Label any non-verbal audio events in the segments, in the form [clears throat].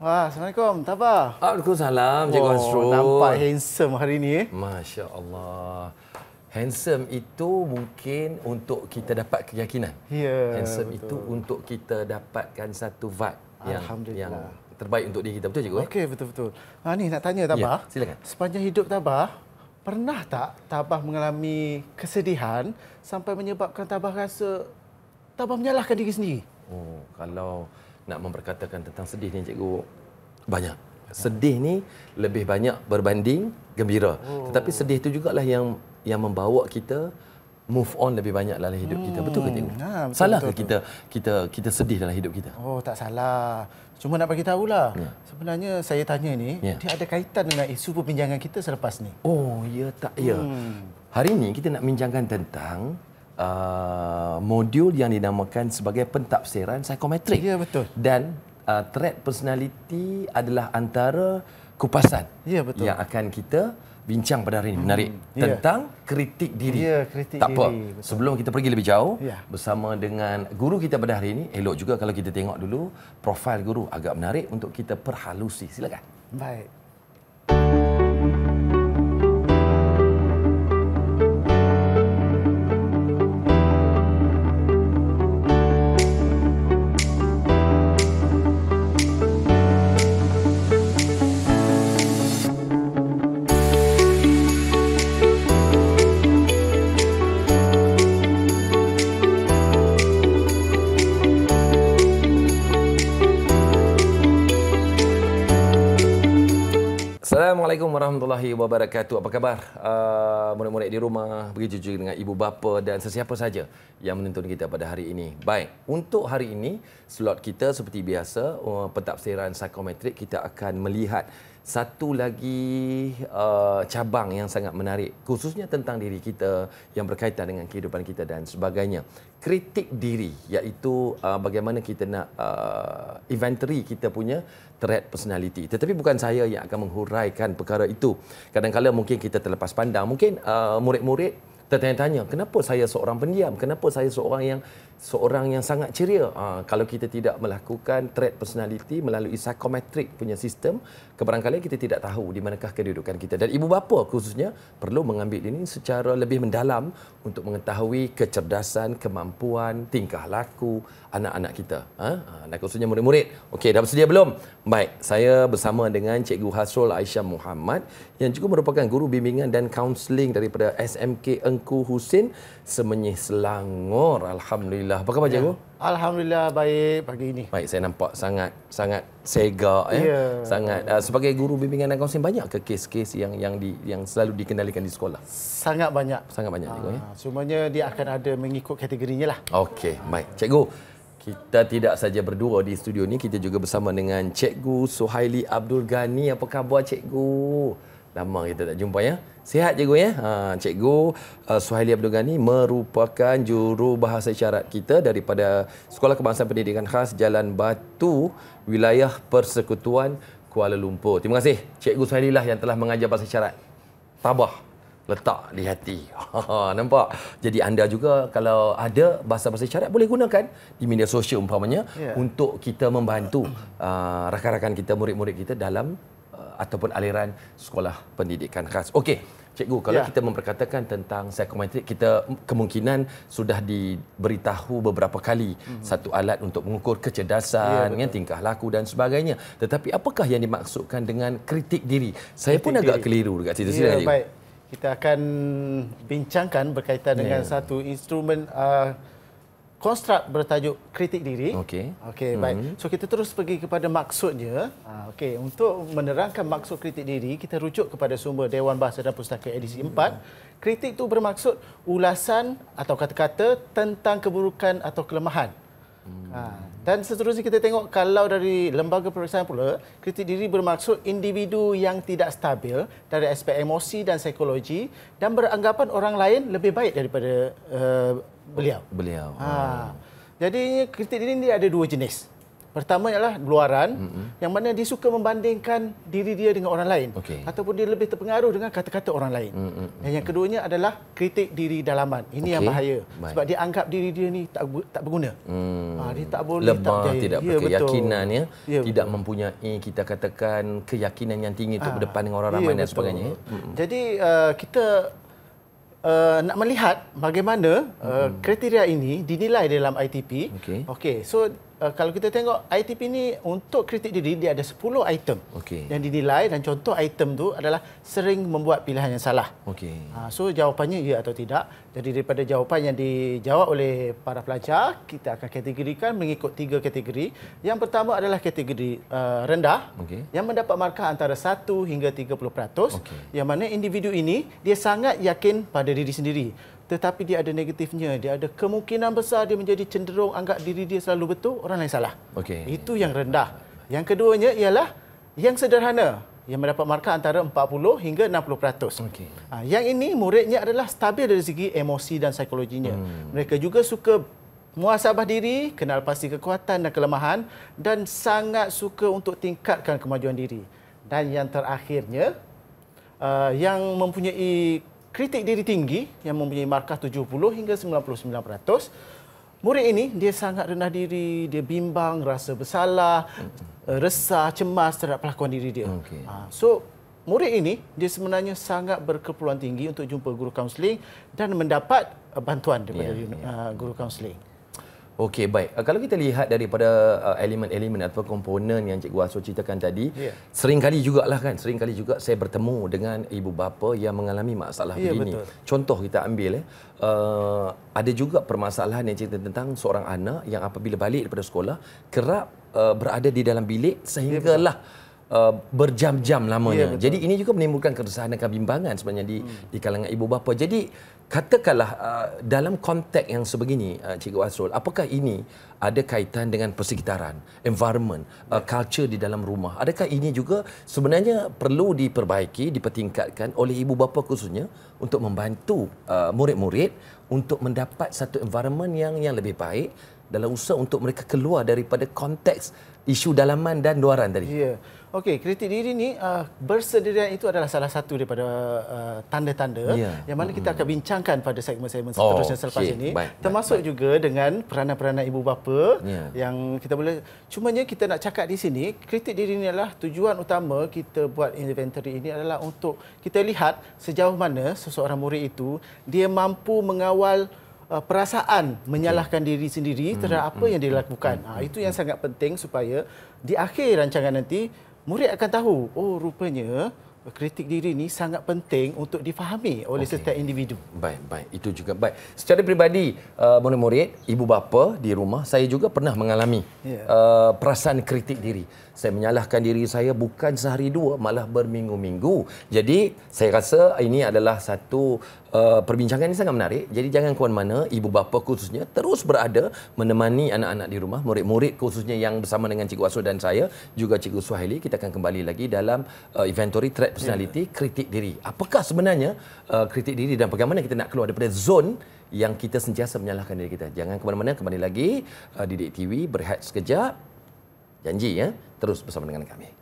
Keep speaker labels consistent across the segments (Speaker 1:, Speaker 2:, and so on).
Speaker 1: Wah, Assalamualaikum. Tabah. Waalaikumsalam, Encik wow, Khosrow. Nampak
Speaker 2: handsome hari ini. Eh? Masya Allah. Handsome itu mungkin untuk kita dapat keyakinan. Ya, handsome betul. itu untuk kita dapatkan satu vibe yang, yang terbaik untuk diri kita. Betul, Encik Khosrow? Eh?
Speaker 1: Okey, betul-betul. Ha, ni nak tanya Tabah. Ya, silakan. Sepanjang hidup Tabah, pernah tak Tabah mengalami kesedihan sampai menyebabkan Tabah rasa Tabah menyalahkan diri sendiri?
Speaker 2: Oh, kalau nak memperkatakan tentang sedih ni cikgu banyak sedih ni lebih banyak berbanding gembira hmm. tetapi sedih tu jugalah yang yang membawa kita move on lebih banyak dalam hidup hmm. kita betul ke cikgu ha, betul, salah betul, ke kita kita kita sedih dalam hidup kita
Speaker 1: oh tak salah cuma nak bagi tahulah ya. sebenarnya saya tanya ni ya. dia ada kaitan dengan isu perbincangan kita selepas ni
Speaker 2: oh ya tak ya hmm. hari ni kita nak bincangkan tentang uh, modul yang dinamakan sebagai pentafsiran psikometrik. Ya betul. Dan uh, trait personality adalah antara kupasan. Ya betul. Yang akan kita bincang pada hari ini menarik hmm, ya. tentang kritik diri. Ya, kritik tak diri. apa. Sebelum kita pergi lebih jauh ya. bersama dengan guru kita pada hari ini, elok juga kalau kita tengok dulu profil guru agak menarik untuk kita perhalusi. Silakan. Baik. Assalamualaikum warahmatullahi wabarakatuh. Apa khabar? Uh, murid-murid di rumah, begitu juga dengan ibu bapa dan sesiapa saja yang menonton kita pada hari ini. Baik, untuk hari ini, slot kita seperti biasa, uh, pentafsiran psikometrik kita akan melihat satu lagi uh, cabang yang sangat menarik khususnya tentang diri kita yang berkaitan dengan kehidupan kita dan sebagainya kritik diri iaitu uh, bagaimana kita nak uh, inventory kita punya trait personality tetapi bukan saya yang akan menghuraikan perkara itu kadang-kadang mungkin kita terlepas pandang mungkin uh, murid-murid tertanya-tanya kenapa saya seorang pendiam kenapa saya seorang yang seorang yang sangat ceria ha, kalau kita tidak melakukan trait personality melalui psychometric punya sistem kebarangkali kita tidak tahu di manakah kedudukan kita dan ibu bapa khususnya perlu mengambil ini secara lebih mendalam untuk mengetahui kecerdasan kemampuan tingkah laku anak-anak kita. Ha? ha Nak khususnya murid-murid. Okey, dah bersedia belum? Baik, saya bersama dengan Cikgu Hasrul Aisyah Muhammad yang juga merupakan guru bimbingan dan kaunseling daripada SMK Engku Husin Semenyih Selangor. Alhamdulillah. Apa khabar, ya. Cikgu? Alhamdulillah baik pagi ini. Baik, saya nampak sangat sangat segar ya. ya. Sangat uh, sebagai guru bimbingan dan kaunseling banyak ke kes-kes yang yang di yang selalu dikendalikan di sekolah? Sangat banyak. Sangat banyak, Aa, Cikgu ya.
Speaker 1: Semuanya ah, dia akan ada mengikut kategorinya lah.
Speaker 2: Okey, baik. Cikgu, kita tidak saja berdua di studio ni, kita juga bersama dengan Cikgu Suhaili Abdul Ghani. Apa khabar Cikgu? Lama kita tak jumpa ya. Sihat Cikgu ya? Ha, Cikgu uh, Suhaili Abdul Ghani merupakan juru bahasa isyarat kita daripada Sekolah Kebangsaan Pendidikan Khas Jalan Batu, Wilayah Persekutuan Kuala Lumpur. Terima kasih Cikgu Suhaili lah yang telah mengajar bahasa isyarat. Tabah letak di hati. [laughs] Ha, nampak? Jadi anda juga kalau ada bahasa-bahasa isyarat boleh gunakan di media sosial umpamanya yeah. untuk kita membantu [clears throat] uh, rakan-rakan kita, murid-murid kita dalam uh, ataupun aliran sekolah pendidikan khas. Okey. Cikgu, kalau yeah. kita memperkatakan tentang psikometrik, kita kemungkinan sudah diberitahu beberapa kali mm-hmm. satu alat untuk mengukur kecerdasan, yeah, ya, kan, tingkah laku dan sebagainya. Tetapi apakah yang dimaksudkan dengan kritik diri? Saya kritik pun agak diri. keliru dekat situ. Yeah, baik
Speaker 1: kita akan bincangkan berkaitan dengan yeah. satu instrumen uh, konstrukt bertajuk kritik diri. Okey. Okey, mm-hmm. baik. Hmm. So kita terus pergi kepada maksudnya. Uh, Okey, untuk menerangkan maksud kritik diri, kita rujuk kepada sumber Dewan Bahasa dan Pustaka edisi yeah. Hmm. 4. Kritik itu bermaksud ulasan atau kata-kata tentang keburukan atau kelemahan. Hmm. Ha. Dan seterusnya kita tengok kalau dari lembaga periksaan pula, kritik diri bermaksud individu yang tidak stabil dari aspek emosi dan psikologi dan beranggapan orang lain lebih baik daripada uh, beliau.
Speaker 2: Beliau. Ha. Hmm.
Speaker 1: Jadi kritik diri ini ada dua jenis. Pertama ialah luaran mm-hmm. yang mana dia suka membandingkan diri dia dengan orang lain okay. ataupun dia lebih terpengaruh dengan kata-kata orang lain. Mm-hmm. Dan yang keduanya adalah kritik diri dalaman. Ini okay. yang bahaya Baik. sebab dia anggap diri dia ni tak tak berguna.
Speaker 2: Mm. Ha, dia tak boleh Lemah, tak, tidak ya, berkeyakinan ya, ya tidak betul. mempunyai kita katakan keyakinan yang tinggi untuk ah, berdepan dengan orang ya, ramai betul. dan sebagainya.
Speaker 1: Mm-hmm. Jadi uh, kita Uh, nak melihat bagaimana uh, kriteria ini dinilai dalam ITP. Okey. Okay. So uh, kalau kita tengok ITP ini untuk kritik diri dia ada 10 item okay. yang dinilai dan contoh item tu adalah sering membuat pilihan yang salah. Okay. Uh, ah, so jawapannya ya atau tidak. Jadi daripada jawapan yang dijawab oleh para pelajar kita akan kategorikan mengikut tiga kategori. Yang pertama adalah kategori uh, rendah okay. yang mendapat markah antara 1 hingga 30%. Okay. Yang mana individu ini dia sangat yakin pada diri sendiri tetapi dia ada negatifnya dia ada kemungkinan besar dia menjadi cenderung anggap diri dia selalu betul orang lain salah Okay. itu yang rendah yang keduanya ialah yang sederhana yang mendapat markah antara 40 hingga 60%. Okay. Ha, yang ini muridnya adalah stabil dari segi emosi dan psikologinya. Hmm. Mereka juga suka muasabah diri, kenal pasti kekuatan dan kelemahan dan sangat suka untuk tingkatkan kemajuan diri. Dan yang terakhirnya, uh, yang mempunyai kritik diri tinggi yang mempunyai markah 70 hingga 99%. Murid ini dia sangat rendah diri, dia bimbang, rasa bersalah, eh, resah, cemas terhadap pelakuan diri dia. Okay. Ha, so murid ini dia sebenarnya sangat berkeperluan tinggi untuk jumpa guru kaunseling dan mendapat eh, bantuan daripada yeah, ya, ya. yeah. guru kaunseling.
Speaker 2: Okey, baik. Uh, kalau kita lihat daripada uh, elemen-elemen atau komponen yang Cikgu Aswar ceritakan tadi, yeah. seringkali juga lah kan, seringkali juga saya bertemu dengan ibu bapa yang mengalami masalah yeah, begini. Betul. Contoh kita ambil, eh. uh, ada juga permasalahan yang cerita tentang seorang anak yang apabila balik daripada sekolah, kerap uh, berada di dalam bilik ya, sehinggalah yeah, Uh, berjam-jam lamanya. Ya, Jadi ini juga menimbulkan keresahan dan kebimbangan sebenarnya di hmm. di kalangan ibu bapa. Jadi katakanlah uh, dalam konteks yang sebegini uh, Cikgu Azrul, apakah ini ada kaitan dengan persekitaran, environment, uh, ya. uh, culture di dalam rumah? Adakah ini juga sebenarnya perlu diperbaiki, dipertingkatkan oleh ibu bapa khususnya untuk membantu uh, murid-murid untuk mendapat satu environment yang yang lebih baik dalam usaha untuk mereka keluar daripada konteks isu dalaman dan luaran tadi. Ya. Okey, kritik diri ni uh, bersendirian itu adalah salah satu daripada uh,
Speaker 1: tanda-tanda yeah. yang mana kita akan bincangkan pada segmen-segmen seterusnya oh, selepas okay. ini. Baik, termasuk baik, juga baik. dengan peranan-peranan ibu bapa yeah. yang kita boleh Cuma ni kita nak cakap di sini, kritik diri ni adalah tujuan utama kita buat inventory ini adalah untuk kita lihat sejauh mana seseorang murid itu dia mampu mengawal Uh, perasaan menyalahkan okay. diri sendiri terhadap hmm. apa yang dilakukan. Hmm. Ha, itu yang hmm. sangat penting supaya di akhir rancangan nanti murid akan tahu oh rupanya eh, kritik diri ini sangat penting untuk
Speaker 2: difahami oleh okay. setiap individu. Baik, baik. Itu juga baik. Secara peribadi, uh, murid-murid, ibu bapa di rumah, saya juga pernah mengalami yeah. Ya. uh, perasaan kritik diri. Saya menyalahkan diri saya bukan sehari dua, malah berminggu-minggu. Jadi, saya rasa ini adalah satu Eh, perbincangan ini sangat menarik. Jadi jangan ke mana ibu bapa khususnya terus berada menemani anak-anak di rumah, murid-murid khususnya yang bersama dengan Cikgu Asrul dan saya, juga Cikgu Suhaili. Kita akan kembali lagi dalam uh, inventory threat personality, yeah. kritik diri. Apakah sebenarnya uh, kritik diri dan bagaimana kita nak keluar daripada zone yang kita sentiasa menyalahkan diri kita. Jangan ke mana-mana, kembali lagi uh, di TV berehat sekejap. Janji ya, terus bersama dengan kami.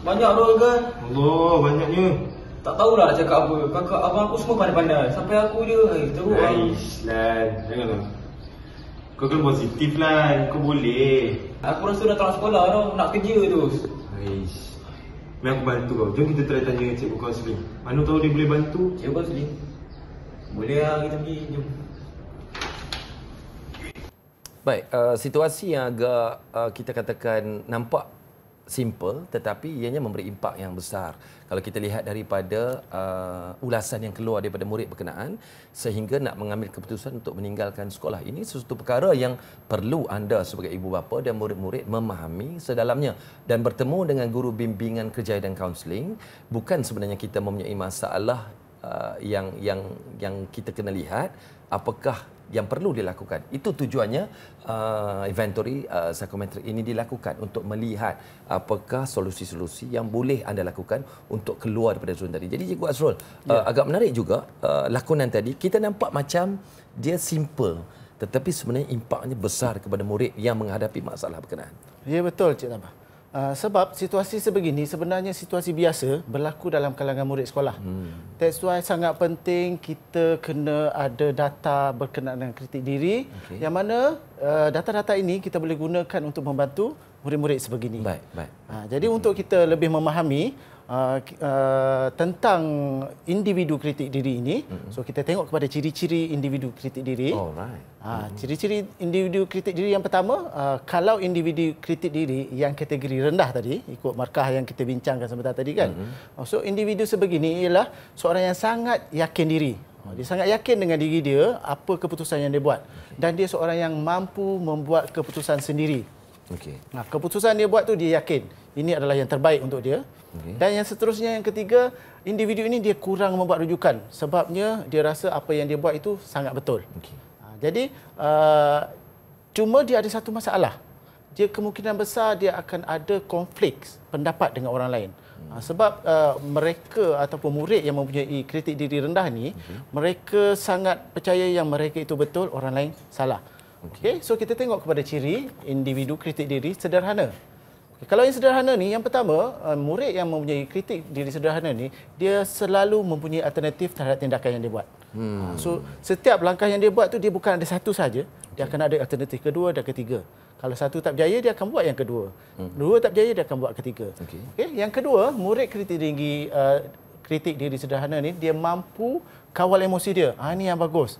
Speaker 2: Banyak lah kan? Allah, banyaknya. Tak tahulah nak cakap apa. Kakak abang aku semua pandai-pandai. Sampai aku je, hai, eh, teruk lah. Aish, Lan. Janganlah. Kau kena positif, lah. Kau boleh. Aku rasa dah tak sekolah tau. Nak kerja terus. Aish. Mari aku bantu kau. Jom kita try tanya cikgu kaunseling. Mana tahu dia boleh bantu? Cikgu kaunseling? Boleh lah kita pergi. Jom. Baik, uh, situasi yang agak uh, kita katakan nampak simple tetapi ianya memberi impak yang besar. Kalau kita lihat daripada uh, ulasan yang keluar daripada murid berkenaan sehingga nak mengambil keputusan untuk meninggalkan sekolah. Ini sesuatu perkara yang perlu anda sebagai ibu bapa dan murid-murid memahami sedalamnya dan bertemu dengan guru bimbingan kerjaya dan kaunseling bukan sebenarnya kita mempunyai masalah uh, yang yang yang kita kena lihat apakah yang perlu dilakukan. Itu tujuannya uh, inventory uh, psychometric ini dilakukan untuk melihat apakah solusi-solusi yang boleh anda lakukan untuk keluar daripada zon tadi. Jadi Cikgu Azrul, uh, ya. uh, agak menarik juga uh, lakonan tadi. Kita nampak macam dia simple tetapi sebenarnya impaknya besar kepada murid yang menghadapi masalah berkenaan.
Speaker 1: Ya betul Cik Tambah. Uh, sebab situasi sebegini sebenarnya situasi biasa berlaku dalam kalangan murid sekolah. Hmm. That's why sangat penting kita kena ada data berkenaan dengan kritik diri okay. yang mana uh, data-data ini kita boleh gunakan untuk membantu murid-murid sebegini. Baik, baik. Ha, jadi hmm. untuk kita lebih memahami Uh, uh, tentang individu kritik diri ini, hmm so kita tengok kepada ciri-ciri individu kritik diri. Alright. Uh, mm-hmm. Ciri-ciri individu kritik diri yang pertama, uh, kalau individu kritik diri yang kategori rendah tadi, ikut markah yang kita bincangkan sebentar tadi kan, mm-hmm. so individu sebegini ialah seorang yang sangat yakin diri. Oh, dia sangat yakin dengan diri dia apa keputusan yang dia buat dan dia seorang yang mampu membuat keputusan sendiri. Okey. Nah, keputusan dia buat tu dia yakin ini adalah yang terbaik untuk dia. Okay. Dan yang seterusnya yang ketiga, individu ini dia kurang membuat rujukan sebabnya dia rasa apa yang dia buat itu sangat betul. Okey. Ha, jadi uh, cuma dia ada satu masalah. Dia kemungkinan besar dia akan ada konflik pendapat dengan orang lain. Ha, hmm. Sebab uh, mereka ataupun murid yang mempunyai kritik diri rendah ni, okay. mereka sangat percaya yang mereka itu betul, orang lain salah. Okay. so kita tengok kepada ciri individu kritik diri sederhana. Okay. Kalau yang sederhana ni, yang pertama eh, murid yang mempunyai kritik diri sederhana ni, dia selalu mempunyai alternatif terhadap tindakan yang dia buat. Hmm. Ah, so setiap langkah yang dia buat tu dia bukan ada satu saja, dia okay. akan ada alternatif kedua dan ketiga. Kalau satu tak berjaya dia akan buat yang kedua. Hmm. Dua tak berjaya dia akan buat ketiga. Okay. Okay. Yang kedua, murid kritik diri uh, kritik diri sederhana ni dia mampu kawal emosi dia. Ah ha, ni yang bagus.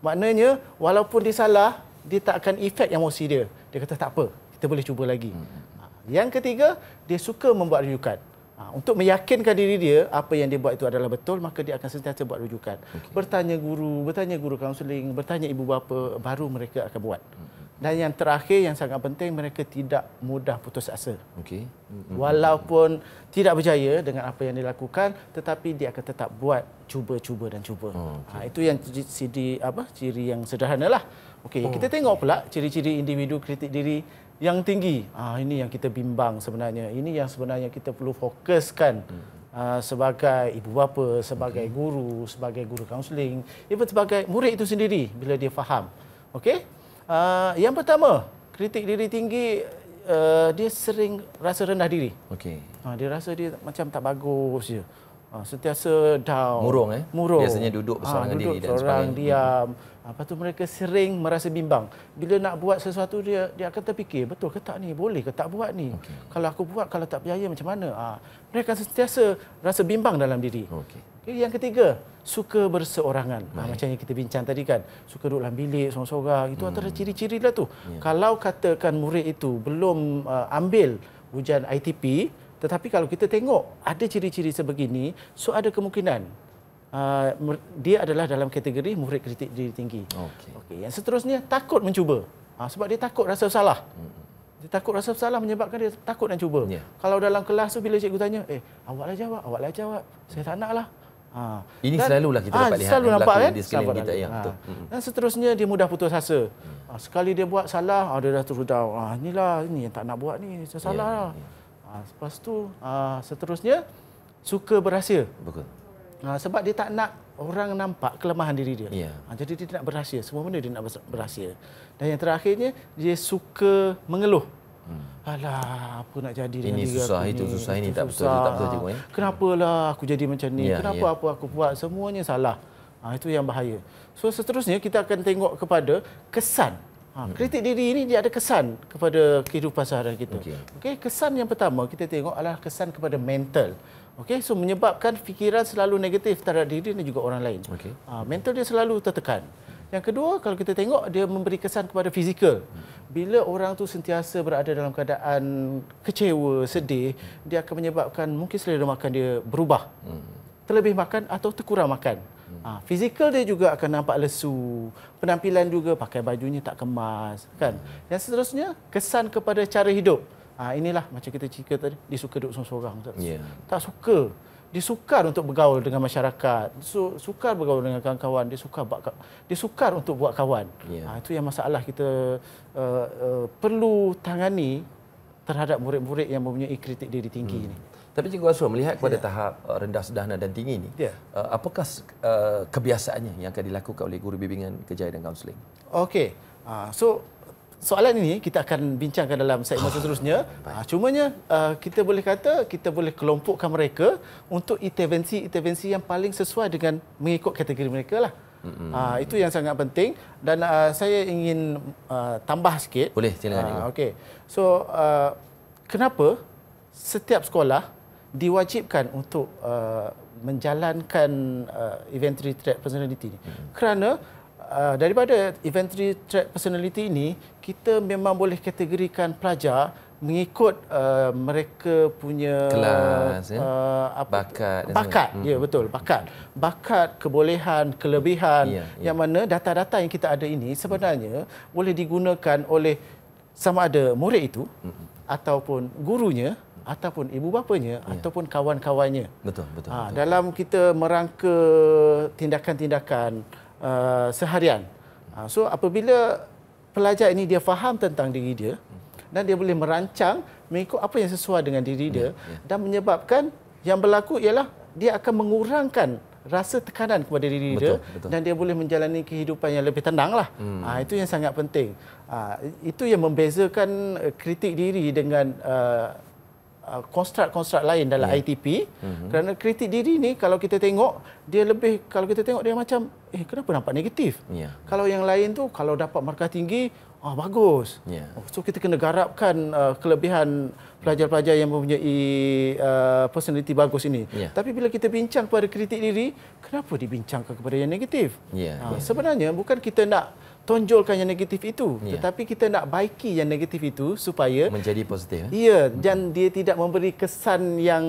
Speaker 1: Maknanya walaupun dia salah, dia tak akan efek mesti dia. Dia kata tak apa, kita boleh cuba lagi. Hmm. Ha. Yang ketiga, dia suka membuat rujukan. Ha. Untuk meyakinkan diri dia apa yang dia buat itu adalah betul, maka dia akan sentiasa buat rujukan. Okay. Bertanya guru, bertanya guru kaunseling, bertanya ibu bapa, baru mereka akan buat. Hmm, hmm. Dan yang terakhir yang sangat penting, mereka tidak mudah putus asa. Okay. Hmm, Walaupun tidak berjaya dengan apa yang dilakukan, tetapi dia akan tetap buat cuba-cuba dan cuba. Oh, okay. ha, itu yang CD, apa, ciri yang sederhana lah. Okey, oh, kita tengok okay. pula ciri-ciri individu kritik diri yang tinggi. Ah ini yang kita bimbang sebenarnya. Ini yang sebenarnya kita perlu fokuskan hmm. ah, sebagai ibu bapa, sebagai okay. Hmm. guru, sebagai guru kaunseling, even sebagai murid itu sendiri bila dia faham. Okey? Ah, yang pertama, kritik diri tinggi uh, dia sering rasa rendah diri. Okay, Ah, dia rasa dia macam tak bagus je. Ah, sentiasa down murung eh murung. biasanya duduk ah, bersama ha, dengan duduk diri dan sebagainya diam apa tu mereka sering merasa bimbang bila nak buat sesuatu dia dia akan terfikir betul ke tak ni boleh ke tak buat ni okay. kalau aku buat kalau tak percaya macam mana ha, mereka sentiasa rasa bimbang dalam diri okey okay, yang ketiga suka berseorangan ha, macam yang kita bincang tadi kan suka duduk dalam bilik seorang-seorang itu hmm. antara ciri-ciri lah tu yeah. kalau katakan murid itu belum uh, ambil ujian ITP tetapi kalau kita tengok ada ciri-ciri sebegini, so ada kemungkinan uh, dia adalah dalam kategori murid kritik diri tinggi. Okey. Okay. Yang seterusnya takut mencuba. Uh, sebab dia takut rasa salah. Dia takut rasa salah menyebabkan dia takut nak cuba. Yeah. Kalau dalam kelas tu bila cikgu tanya, eh awaklah jawab, awaklah jawab. Saya tak naklah. Ha. Ini selalu lah kita ha, dapat selalu lihat Selalu nampak kan kita, ya, ha. Dan seterusnya dia mudah putus asa mm. ha. Sekali dia buat salah ha, Dia dah terus down ha, ah, Inilah ini yang tak nak buat ni Saya ya, salah ya, lah Ha, lepas tu ha, seterusnya suka berhasil. Betul. Ha, sebab dia tak nak orang nampak kelemahan diri dia. Yeah. Ya. Ha, jadi dia nak berhasil. Semua benda dia nak berhasil. Dan yang terakhirnya dia suka mengeluh. Hmm. Alah, apa nak jadi dengan ini diri susah, aku ini? Itu susah, ini tak susah. Betul, tak betul, tak betul. Eh? Kenapalah aku jadi macam ni? Yeah, Kenapa yeah. apa aku buat? Semuanya salah. Ha, itu yang bahaya. So seterusnya kita akan tengok kepada kesan. Ha, hmm. kritik diri ini dia ada kesan kepada kehidupan seharian kita. Okey, okay? kesan yang pertama kita tengok adalah kesan kepada mental. Okey, so menyebabkan fikiran selalu negatif terhadap diri dan juga orang lain. Okey. Ha, mental dia selalu tertekan. Yang kedua, kalau kita tengok dia memberi kesan kepada fizikal. Hmm. Bila orang tu sentiasa berada dalam keadaan kecewa, sedih, dia akan menyebabkan mungkin selera makan dia berubah. Hmm. Terlebih makan atau terkurang makan. Ha, fizikal dia juga akan nampak lesu. Penampilan juga pakai bajunya tak kemas, kan? Hmm. Yang seterusnya, kesan kepada cara hidup. Ha, inilah macam kita cerita tadi, dia suka duduk seorang-seorang. Yeah. Tak suka. Dia sukar untuk bergaul dengan masyarakat. So, sukar bergaul dengan kawan-kawan. Dia sukar, buat, dia sukar untuk buat kawan. Yeah. Ya. Ha, itu yang masalah kita uh, uh,
Speaker 2: perlu tangani terhadap murid-murid yang mempunyai kritik diri tinggi hmm. ini. Tapi Cikgu Azrul melihat kepada yeah. tahap uh, rendah sederhana dan tinggi ini, yeah. Uh, apakah uh, kebiasaannya yang akan dilakukan oleh guru bimbingan kejayaan dan kaunseling? Okey. Ah, so, soalan ini
Speaker 1: kita akan bincangkan dalam segmen ah, seterusnya. Ah, cumanya, kita boleh kata kita boleh kelompokkan mereka untuk intervensi-intervensi yang paling sesuai dengan mengikut kategori mereka. lah. Mm-hmm. Uh, itu yang sangat penting dan uh, saya ingin uh, tambah sikit. Boleh silakan. Uh, Okey. So uh, kenapa setiap sekolah diwajibkan untuk uh, menjalankan uh, inventory threat personality ini. Hmm. Kerana uh, daripada inventory threat personality ini, kita memang boleh kategorikan pelajar mengikut uh, mereka punya kelas ya? uh, apa bakat bakat ya yeah, hmm. betul bakat bakat kebolehan kelebihan yeah, yeah. yang mana data-data yang kita ada ini sebenarnya mm. boleh digunakan oleh sama ada murid itu mm. ataupun gurunya ataupun ibu bapanya ya. ataupun kawan-kawannya. Betul, betul. Ha, betul. dalam kita merangka tindakan-tindakan uh, seharian. Ha, so apabila pelajar ini dia faham tentang diri dia dan dia boleh merancang mengikut apa yang sesuai dengan diri ya, dia ya, ya. dan menyebabkan yang berlaku ialah dia akan mengurangkan rasa tekanan kepada diri betul, dia betul. dan dia boleh menjalani kehidupan yang lebih tenanglah. Hmm. Ha, itu yang sangat penting. Ha, itu yang membezakan uh, kritik diri dengan uh, konstrukt-konstrukt uh, lain dalam yeah. ITP mm-hmm. kerana kritik diri ni kalau kita tengok dia lebih kalau kita tengok dia macam eh kenapa nampak negatif yeah. kalau yang lain tu kalau dapat markah tinggi ah bagus yeah. oh, so kita kena garapkan uh, kelebihan pelajar-pelajar yang mempunyai uh, personality bagus ini yeah. tapi bila kita bincang kepada kritik diri kenapa dibincangkan kepada yang negatif yeah. Ya, uh, ya. yeah. sebenarnya bukan kita nak tonjolkan yang negatif itu yeah. tetapi kita nak baiki yang
Speaker 2: negatif itu supaya menjadi positif ya yeah, hmm
Speaker 1: dan dia tidak memberi kesan yang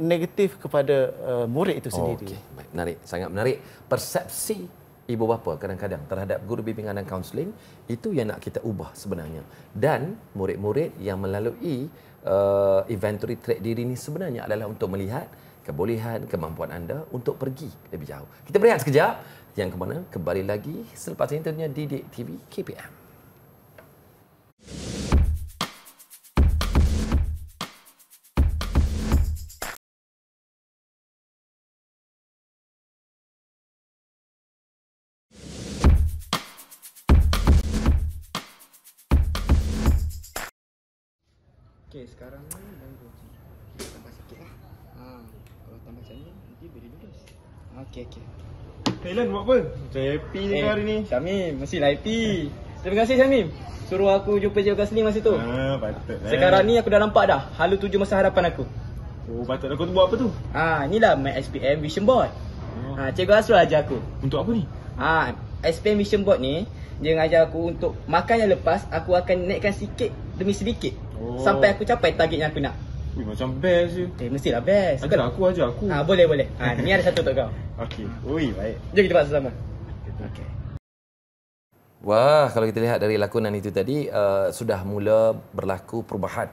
Speaker 2: negatif kepada uh, murid itu sendiri oh, okay. baik menarik sangat menarik persepsi ibu bapa kadang-kadang terhadap guru bimbingan dan kaunseling itu yang nak kita ubah sebenarnya dan murid-murid yang melalui uh, inventory track diri ini sebenarnya adalah untuk melihat kebolehan kemampuan anda untuk pergi lebih jauh kita berehat sekejap yang kemana? Kembali lagi selepas ini tentunya di DTV KPM. Jan buat apa? Macam happy je eh, hey, hari ni. Syamim, mesti lah happy. Terima kasih Syamim. Suruh aku jumpa Jeff Gasling masa tu. Ha, patut. Lah. Sekarang ni aku dah nampak dah. Halu tuju masa harapan aku. Oh, patut. Aku lah. tu buat apa tu? Ha, inilah my SPM Vision Board. Ha, oh. ah, Cikgu Hasrul ajar aku. Untuk apa ni? Ah, SPM Vision Board ni, dia ajar aku untuk makan yang lepas, aku akan naikkan sikit demi sedikit. Oh. Sampai aku capai target yang aku nak. Ui, macam best je. Eh, mestilah best. Ajar aku, aja aku. Ha, boleh, boleh. Ha, [laughs] ni ada satu untuk kau. Okey. Ui, baik. Jom kita buat sama. Okey. Wah, kalau kita lihat dari lakonan itu tadi, uh, sudah mula berlaku perubahan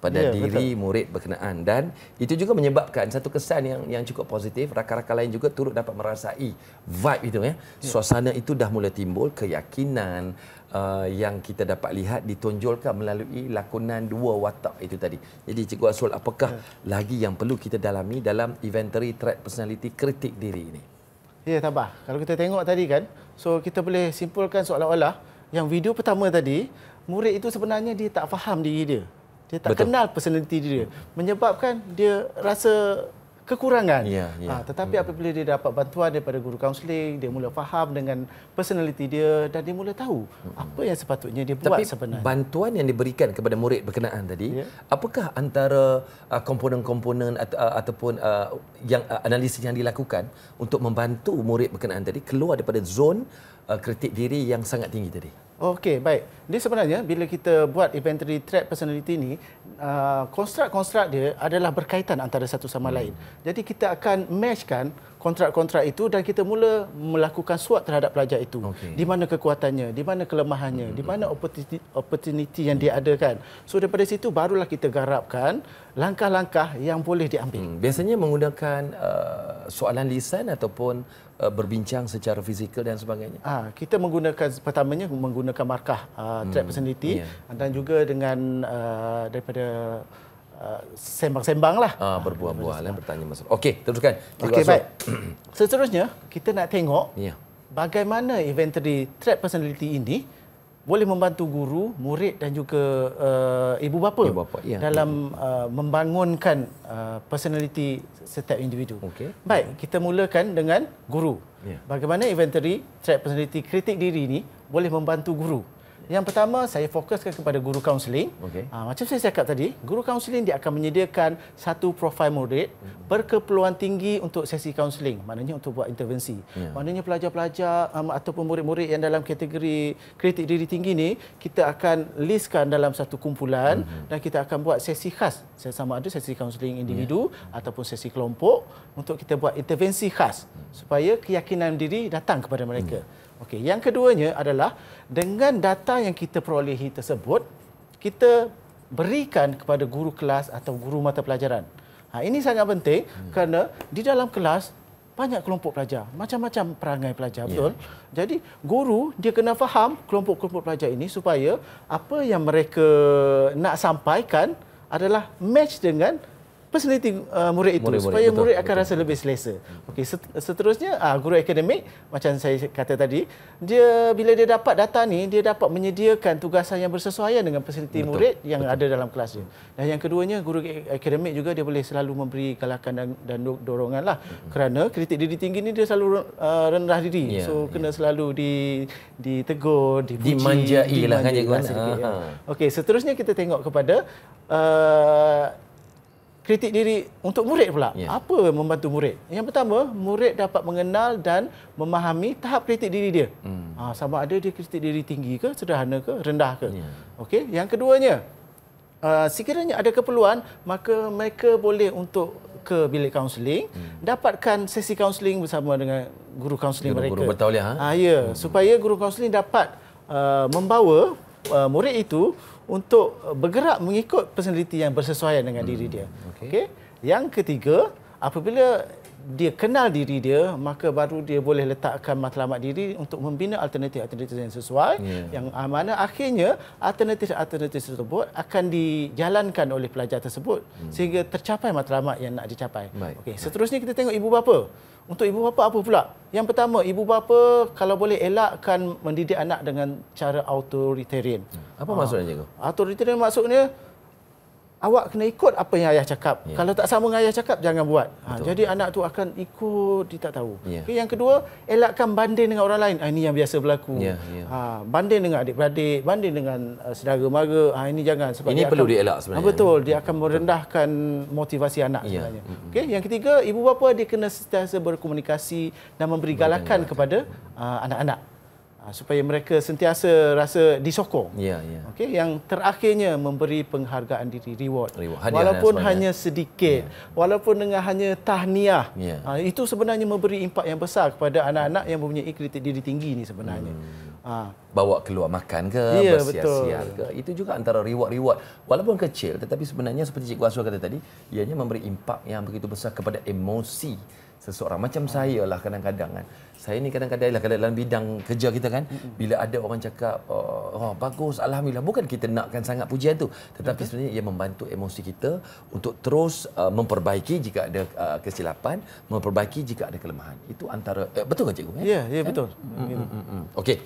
Speaker 2: pada ya, diri betul. murid berkenaan dan itu juga menyebabkan satu kesan yang yang cukup positif rakan-rakan lain juga turut dapat merasai vibe itu ya. ya. Suasana itu dah mula timbul keyakinan, uh, yang kita dapat lihat ditonjolkan melalui lakonan dua watak itu tadi. Jadi Cikgu Asul, apakah ya. lagi yang perlu kita dalami dalam inventory threat personality kritik diri ini? Ya,
Speaker 1: tambah. Kalau kita tengok tadi kan, so kita boleh simpulkan seolah-olah yang video pertama tadi, murid itu sebenarnya dia tak faham diri dia. Dia tak Betul. kenal personality dia. Menyebabkan dia rasa
Speaker 2: kekurangan. Ya, ah, ya. Ha,
Speaker 1: tetapi hmm. apabila dia dapat bantuan daripada guru kaunseling, dia mula faham
Speaker 2: dengan personaliti dia dan dia mula tahu hmm. apa yang sepatutnya dia buat sebenarnya. Tapi bantuan yang diberikan kepada murid berkenaan tadi, ya. apakah antara ah, komponen-komponen at, uh, ataupun uh, yang uh, analisis yang dilakukan untuk membantu murid berkenaan tadi keluar daripada zon uh, kritik diri yang sangat tinggi tadi? Okey, baik. Jadi sebenarnya bila kita
Speaker 1: buat inventory trait personality ini, ah, konstrak-konstrak uh, dia adalah berkaitan antara satu sama hmm. lain. Jadi kita akan matchkan kontrak-kontrak itu dan kita mula melakukan SWOT terhadap pelajar itu. Okay. Di mana kekuatannya, di mana kelemahannya, hmm. di mana opportunity, opportunity
Speaker 2: yang hmm. dia ada kan. So daripada situ barulah kita garapkan langkah-langkah yang boleh diambil. Hmm. Biasanya menggunakan uh, soalan lisan ataupun ah, berbincang secara fizikal dan sebagainya? Ah, kita menggunakan pertamanya menggunakan menggunakan markah uh, track hmm. personality yeah. dan
Speaker 1: juga dengan uh, daripada uh, sembang-sembang lah.
Speaker 2: Ah, berbuah-buah lah bertanya masuk. Okey, teruskan. Okey, baik.
Speaker 1: [clears throat] Seterusnya, kita nak tengok yeah. bagaimana inventory track personality ini boleh membantu guru, murid dan juga uh, ibu bapa, ibu bapa ya. dalam uh, membangunkan uh, personality setiap individu. Okay. Baik, kita mulakan dengan guru. Ya. Bagaimana inventory track personality kritik diri ini boleh membantu guru yang pertama, saya fokuskan kepada guru kaunseling. Okay. Ha, ah, macam saya cakap tadi, guru kaunseling dia akan menyediakan satu profil murid hmm. berkeperluan tinggi untuk sesi kaunseling. Maknanya untuk buat intervensi. Yeah. Maknanya pelajar-pelajar um, ataupun murid-murid yang dalam kategori kritik diri tinggi ni kita akan listkan dalam satu kumpulan hmm dan kita akan buat sesi khas. Saya Sama ada sesi kaunseling individu yeah. ataupun sesi kelompok untuk kita buat intervensi khas hmm. supaya keyakinan diri datang kepada mereka. Mm. Okey, yang keduanya adalah dengan data yang kita perolehi tersebut, kita berikan kepada guru kelas atau guru mata pelajaran. Ha, ini sangat penting hmm. kerana di dalam kelas banyak kelompok pelajar, macam-macam perangai pelajar, yeah. betul? Jadi guru dia kena faham kelompok-kelompok pelajar ini supaya apa yang mereka nak sampaikan adalah match dengan personality uh, murid itu murid, supaya murid betul, akan betul. rasa lebih selesa. Okey, seterusnya uh, guru akademik macam saya kata tadi, dia bila dia dapat data ni, dia dapat menyediakan tugasan yang bersesuaian dengan personality betul, murid yang betul. ada dalam kelas dia. Dan yang keduanya guru akademik juga dia boleh selalu memberi galakan dan, dan dorongan lah. Mm-hmm. Kerana kritik diri tinggi ni dia selalu uh, rendah diri. Yeah, so ya. kena selalu di ditegur, dipuji, dimanjai lah kan cikgu. Ya. Ha, ha. Okey, seterusnya kita tengok kepada uh, kritik diri untuk murid pula. Yeah. Apa membantu murid? Yang pertama, murid dapat mengenal dan memahami tahap kritik diri dia. Hmm. Ha, sama ada dia kritik diri tinggi ke, sederhana ke, rendah ke. Yeah. Okey, yang keduanya, uh, sekiranya ada keperluan, maka mereka boleh untuk ke bilik kaunseling, hmm. dapatkan sesi kaunseling bersama dengan guru kaunseling mereka. Guru bertauliah. Ha? Ha, ya, hmm. supaya guru kaunseling dapat uh, membawa uh, murid itu untuk uh, bergerak mengikut personaliti yang bersesuaian dengan hmm. diri dia. Okey. Okay. Yang ketiga, apabila dia kenal diri dia maka baru dia boleh letakkan matlamat diri untuk membina alternatif-alternatif yang sesuai yeah. yang ah, mana akhirnya alternatif-alternatif tersebut akan dijalankan oleh pelajar tersebut hmm. sehingga tercapai matlamat yang nak dicapai okey seterusnya kita tengok ibu bapa untuk ibu bapa apa pula yang pertama ibu bapa kalau boleh elakkan mendidik anak dengan cara authoritarian hmm. apa maksudnya cikgu ah, authoritarian maksudnya awak kena ikut apa yang ayah cakap. Yeah. Kalau tak sama dengan ayah cakap, jangan buat. Ha, jadi anak tu akan ikut, dia tak tahu. Yeah. Okay, yang kedua, elakkan banding dengan orang lain. Ha, ini yang biasa berlaku. Yeah, yeah. Ha, banding dengan adik-beradik, banding dengan uh, eh, sedara mara. Ha, ini jangan. Sebab ini perlu akan, dielak ah, sebenarnya. Ha, betul, dia akan merendahkan motivasi anak yeah. sebenarnya. Okay, yang ketiga, ibu bapa dia kena sentiasa berkomunikasi dan memberi galakan kepada anak-anak. Ah, supaya mereka sentiasa rasa disokong. Ya, ya. Okey, yang terakhirnya memberi penghargaan diri reward. reward hadiah, walaupun hanya sedikit, ya. walaupun dengan hanya tahniah. Ya. Ha, itu sebenarnya memberi impak yang besar kepada anak-anak yang mempunyai kritik
Speaker 2: diri tinggi ni sebenarnya. Hmm. Ha. bawa keluar makan ke, ya, bersiar-siar ke. Itu juga antara reward-reward walaupun kecil tetapi sebenarnya seperti Cikgu Aswar kata tadi, ianya memberi impak yang begitu besar kepada emosi seseorang macam ah. saya lah kadang-kadang kan saya ni kadang-kadang lah dalam bidang kerja kita kan mm-hmm. bila ada orang cakap oh, oh bagus alhamdulillah bukan kita nakkan sangat pujian tu tetapi okay. sebenarnya ia membantu emosi kita untuk terus uh, memperbaiki jika ada uh, kesilapan memperbaiki jika ada kelemahan itu antara uh, betul kan cikgu eh? ya yeah, ya yeah, betul ya. okey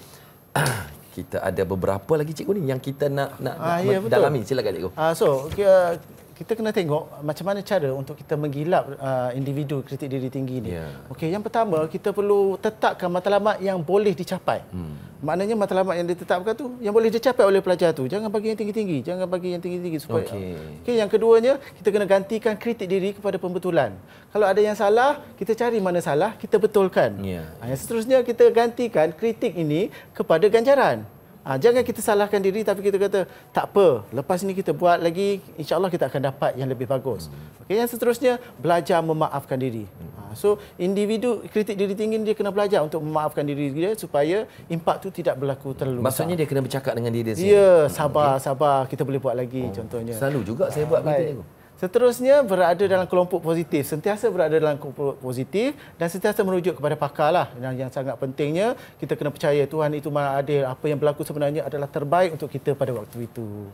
Speaker 2: [coughs] kita ada beberapa lagi cikgu ni yang kita nak nak ah, yeah, ya, dalami silakan cikgu
Speaker 1: ah so okay, uh, kita kena tengok macam mana cara untuk kita menggilap uh, individu kritik diri tinggi ini. Yeah. Okey, yang pertama hmm. kita perlu tetapkan matlamat yang boleh dicapai. Hmm. Maknanya matlamat yang ditetapkan tu yang boleh dicapai oleh pelajar tu. Jangan bagi yang tinggi-tinggi, jangan bagi yang tinggi-tinggi supaya. Okey, okay, yang keduanya kita kena gantikan kritik diri kepada pembetulan. Kalau ada yang salah, kita cari mana salah, kita betulkan. Yeah. Ya. Yang seterusnya kita gantikan kritik ini kepada ganjaran. Uh, jangan kita salahkan diri tapi kita kata tak apa, lepas ini kita buat lagi, insya-Allah kita akan dapat yang lebih bagus. Hmm. Okey, yang seterusnya belajar memaafkan diri. Hmm. so individu kritik diri tinggi dia kena belajar untuk memaafkan diri dia supaya impak tu tidak berlaku terlalu. Maksudnya dia kena bercakap dengan diri dia sendiri. Ya, hmm, sabar, okay. sabar, kita boleh buat lagi oh. contohnya. Selalu juga saya uh, buat begitu. Right. Seterusnya berada dalam kelompok positif, sentiasa berada dalam kelompok positif dan sentiasa merujuk kepada pakarlah. Yang yang sangat pentingnya kita kena percaya Tuhan itu Maha Adil. Apa yang berlaku sebenarnya adalah terbaik untuk kita pada waktu itu.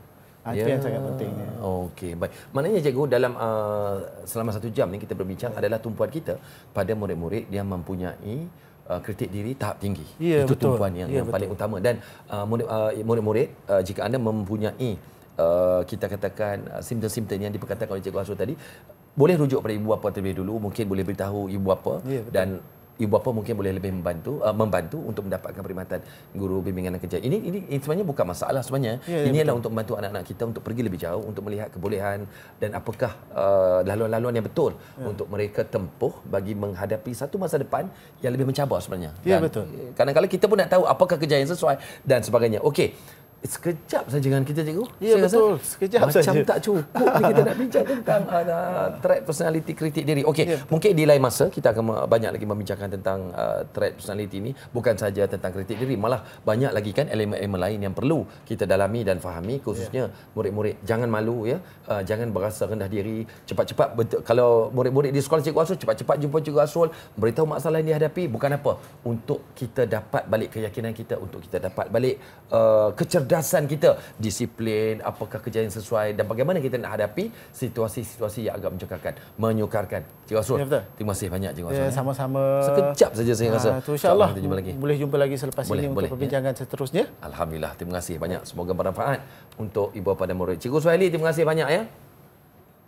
Speaker 1: Ha, ya. Itu yang ya. sangat pentingnya.
Speaker 2: Okey, baik. Maknanya cikgu dalam uh, selama satu jam ni kita berbincang adalah tumpuan kita pada murid-murid yang mempunyai uh, kritik diri tahap tinggi ya, itu betul. tumpuan yang, ya, yang paling utama dan uh, murid, uh, murid uh, jika anda mempunyai Eh, kita katakan uh, eh, simptom-simptom yang diperkatakan oleh Cikgu Hasrul tadi boleh rujuk pada ibu bapa terlebih dulu mungkin boleh beritahu ibu bapa yeah, ya, dan ibu bapa mungkin boleh lebih membantu uh, membantu untuk mendapatkan perkhidmatan guru bimbingan dan kerja. Ini ini sebenarnya bukan masalah sebenarnya. Ya, ya, ini betul. adalah untuk membantu anak-anak kita untuk pergi lebih jauh untuk melihat kebolehan dan apakah uh, laluan-laluan yang betul ya. untuk mereka tempuh bagi menghadapi satu masa depan yang lebih mencabar sebenarnya. Ya dan betul. Kadang-kadang kita pun nak tahu apakah kerja yang sesuai dan sebagainya. Okey sekejap saja dengan kita cikgu. Ya saya betul, sekejap saja. Macam sahaja. tak cukup ni kita nak [laughs] bincang tentang ada ah, uh, trait personality kritik diri. Okey, ya, mungkin di lain masa kita akan banyak lagi membincangkan tentang uh, ah, trait personality ini bukan saja tentang kritik diri, malah banyak lagi kan elemen-elemen lain yang perlu kita dalami dan fahami khususnya ya. murid-murid jangan malu ya, uh, jangan berasa rendah diri, cepat-cepat kalau murid-murid di sekolah cikgu Asrul cepat-cepat jumpa cikgu Asrul, beritahu masalah yang dihadapi bukan apa untuk kita dapat balik keyakinan kita, untuk kita dapat balik uh, kecerdasan kecerdasan kita, disiplin, apakah kerja yang sesuai dan bagaimana kita nak hadapi situasi-situasi yang agak mencekakkan, menyukarkan. Cik Wasul, ya, terima kasih banyak Cik ya, Wasul. Ya, sama-sama. Sekejap saja saya ha, rasa. Ah, insyaAllah kita jumpa boleh jumpa lagi selepas boleh, ini boleh, untuk ya. perbincangan ya. seterusnya. Alhamdulillah, terima kasih banyak. Semoga bermanfaat untuk ibu bapa dan murid. Cikgu Suhaili, terima kasih banyak ya.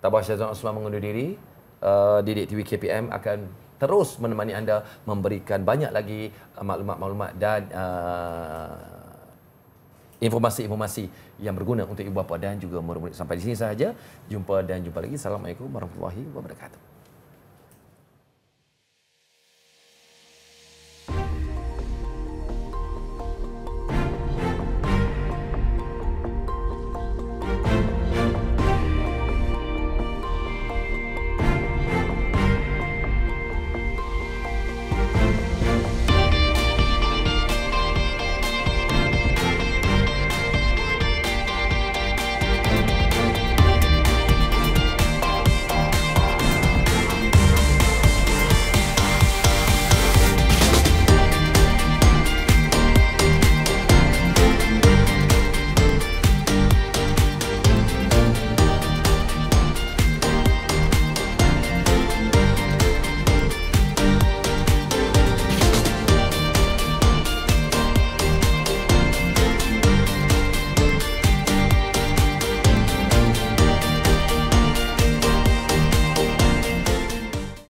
Speaker 2: Tabah Syazwan Osman mengundur diri. Uh, Didik TV KPM akan terus menemani anda memberikan banyak lagi uh, maklumat-maklumat dan uh, informasi-informasi yang berguna untuk ibu bapa dan juga murid-murid. Sampai di sini sahaja. Jumpa dan jumpa lagi. Assalamualaikum warahmatullahi wabarakatuh.